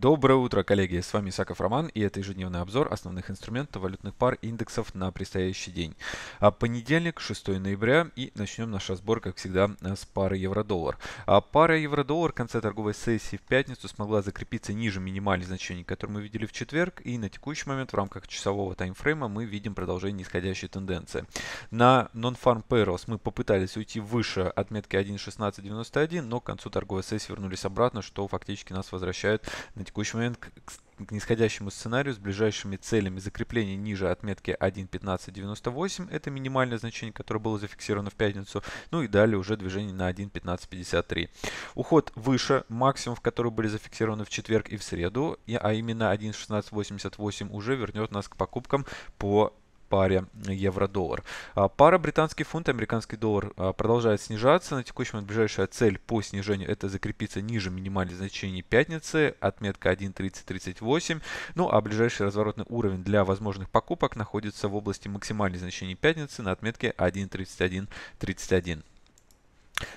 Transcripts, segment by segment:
Доброе утро, коллеги! С вами Исаков Роман и это ежедневный обзор основных инструментов валютных пар индексов на предстоящий день. А понедельник, 6 ноября и начнем наш разбор, как всегда, э, с пары евро-доллар. А пара евро-доллар в конце торговой сессии в пятницу смогла закрепиться ниже минимальных значений, которые мы видели в четверг и на текущий момент в рамках часового таймфрейма мы видим продолжение нисходящей тенденции. На Non-Farm Payrolls мы попытались уйти выше отметки 1.1691, но к концу торговой сессии вернулись обратно, что фактически нас возвращает на текущий момент к, к нисходящему сценарию с ближайшими целями закрепления ниже отметки 1.1598, это минимальное значение, которое было зафиксировано в пятницу, ну и далее уже движение на 1.1553. Уход выше максимум, в который были зафиксированы в четверг и в среду, а именно 1.1688 уже вернет нас к покупкам по паре евро-доллар. А, пара британский фунт и американский доллар а, продолжает снижаться. На текущий момент ближайшая цель по снижению это закрепиться ниже минимальных значений пятницы, отметка 1.3038. Ну а ближайший разворотный уровень для возможных покупок находится в области максимальных значений пятницы на отметке 1.3131.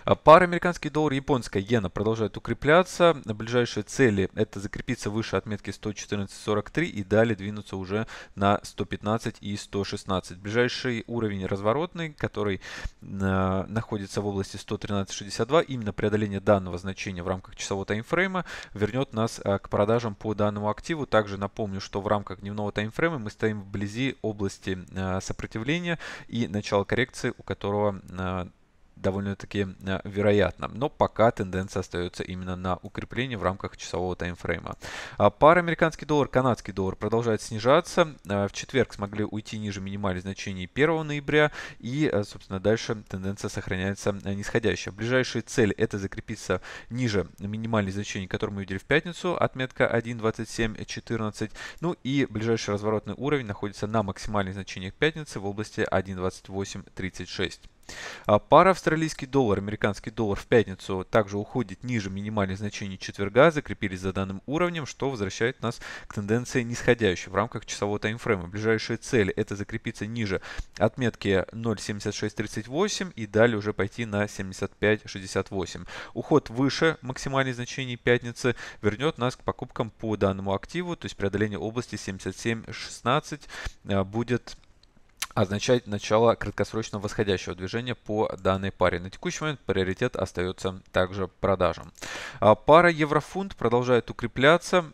А пара американский доллар, японская иена продолжает укрепляться. Ближайшие цели это закрепиться выше отметки 114.43 и далее двинуться уже на 115 и 116. Ближайший уровень разворотный, который э, находится в области 113.62, именно преодоление данного значения в рамках часового таймфрейма вернет нас э, к продажам по данному активу. Также напомню, что в рамках дневного таймфрейма мы стоим вблизи области э, сопротивления и начала коррекции, у которого довольно-таки э, вероятно. Но пока тенденция остается именно на укреплении в рамках часового таймфрейма. А пара американский доллар, канадский доллар продолжает снижаться. Э, в четверг смогли уйти ниже минимальных значений 1 ноября. И, э, собственно, дальше тенденция сохраняется нисходящая. Ближайшая цель это закрепиться ниже минимальных значений, которые мы видели в пятницу, отметка 1.2714. Ну и ближайший разворотный уровень находится на максимальных значениях пятницы в области 1.2836. А пара австралийский доллар, американский доллар в пятницу также уходит ниже минимальных значений четверга, закрепились за данным уровнем, что возвращает нас к тенденции нисходящей в рамках часового таймфрейма. ближайшая цель это закрепиться ниже отметки 0.7638 и далее уже пойти на 75.68. Уход выше максимальных значений пятницы вернет нас к покупкам по данному активу, то есть преодоление области 77.16 а, будет означает начало краткосрочного восходящего движения по данной паре. На текущий момент приоритет остается также продажам. А, пара еврофунт продолжает укрепляться.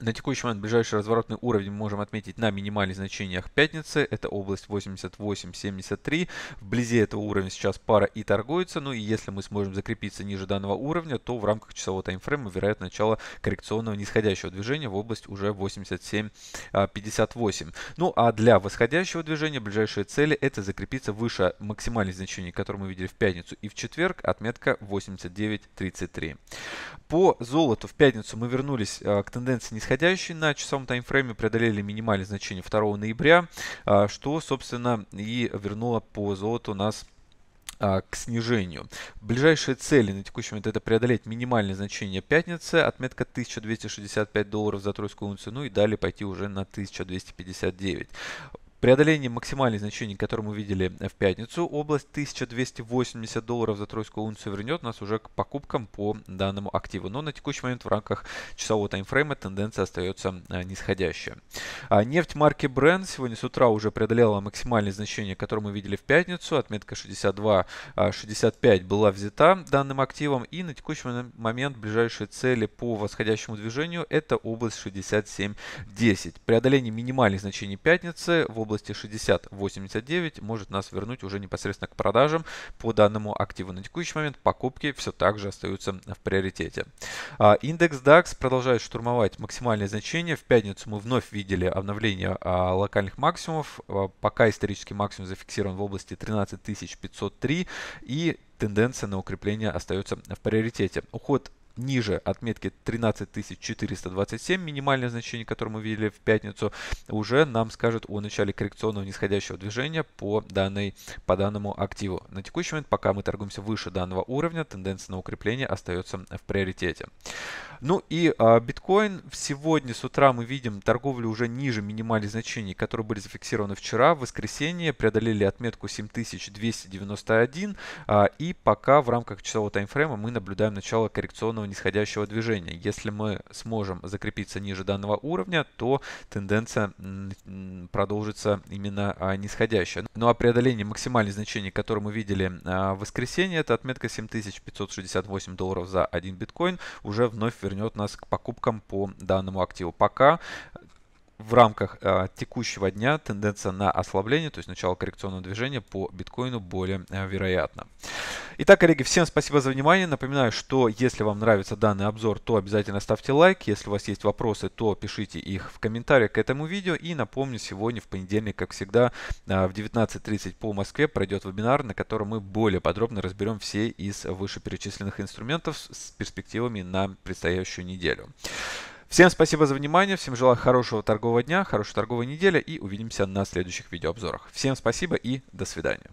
На текущий момент ближайший разворотный уровень мы можем отметить на минимальных значениях пятницы. Это область 88-73. Вблизи этого уровня сейчас пара и торгуется. Ну и если мы сможем закрепиться ниже данного уровня, то в рамках часового таймфрейма вероятно начало коррекционного нисходящего движения в область уже 87-58. Ну а для восходящего движения ближайшие цели это закрепиться выше максимальных значений, которые мы видели в пятницу и в четверг, отметка 89-33. По золоту в пятницу мы вернулись э, к тенденции нисходящего нисходящий на часовом таймфрейме преодолели минимальные значения 2 ноября, а, что, собственно, и вернуло по золоту нас а, к снижению. Ближайшие цели на текущий момент это преодолеть минимальное значение пятницы, отметка 1265 долларов за тройскую унцию, ну и далее пойти уже на 1259. Преодоление максимальных значений, которые мы видели э, в пятницу, область 1280 долларов за тройскую унцию вернет нас уже к покупкам по данному активу. Но на текущий момент в рамках часового таймфрейма тенденция остается э, нисходящая. А нефть марки Brent сегодня с утра уже преодолела максимальные значения, которые мы видели в пятницу. Отметка 62-65 э, была взята данным активом. И на текущий момент ближайшие цели по восходящему движению это область 67-10. Преодоление минимальных значений пятницы в области области 60.89 может нас вернуть уже непосредственно к продажам. По данному активу на текущий момент покупки все так же остаются в приоритете. А, индекс DAX продолжает штурмовать максимальные значения. В пятницу мы вновь видели обновление а, локальных максимумов. А, пока исторический максимум зафиксирован в области 13503 и тенденция на укрепление остается в приоритете. Уход ниже отметки 13427, минимальное значение, которое мы видели в пятницу, уже нам скажет о начале коррекционного нисходящего движения по, данной, по данному активу. На текущий момент, пока мы торгуемся выше данного уровня, тенденция на укрепление остается в приоритете. Ну и а, биткоин. Сегодня с утра мы видим торговлю уже ниже минимальных значений, которые были зафиксированы вчера, в воскресенье. Преодолели отметку 7291. А, и пока в рамках часового таймфрейма мы наблюдаем начало коррекционного нисходящего движения. Если мы сможем закрепиться ниже данного уровня, то тенденция продолжится именно а, нисходящая. Ну а преодоление максимальных значений, которые мы видели в воскресенье, это отметка 7568 долларов за один биткоин, уже вновь вернет нас к покупкам по данному активу. Пока в рамках э, текущего дня тенденция на ослабление, то есть начало коррекционного движения по биткоину более э, а, вероятна. Итак, коллеги, всем спасибо за внимание. Напоминаю, что если вам нравится данный обзор, то обязательно ставьте лайк. Если у вас есть вопросы, то пишите их в комментариях к этому видео. И напомню, сегодня в понедельник, как всегда, а, в 19.30 по Москве пройдет вебинар, на котором мы более подробно разберем все из вышеперечисленных инструментов с перспективами на предстоящую неделю. Всем спасибо за внимание, всем желаю хорошего торгового дня, хорошей торговой недели и увидимся на следующих видеообзорах. Всем спасибо и до свидания.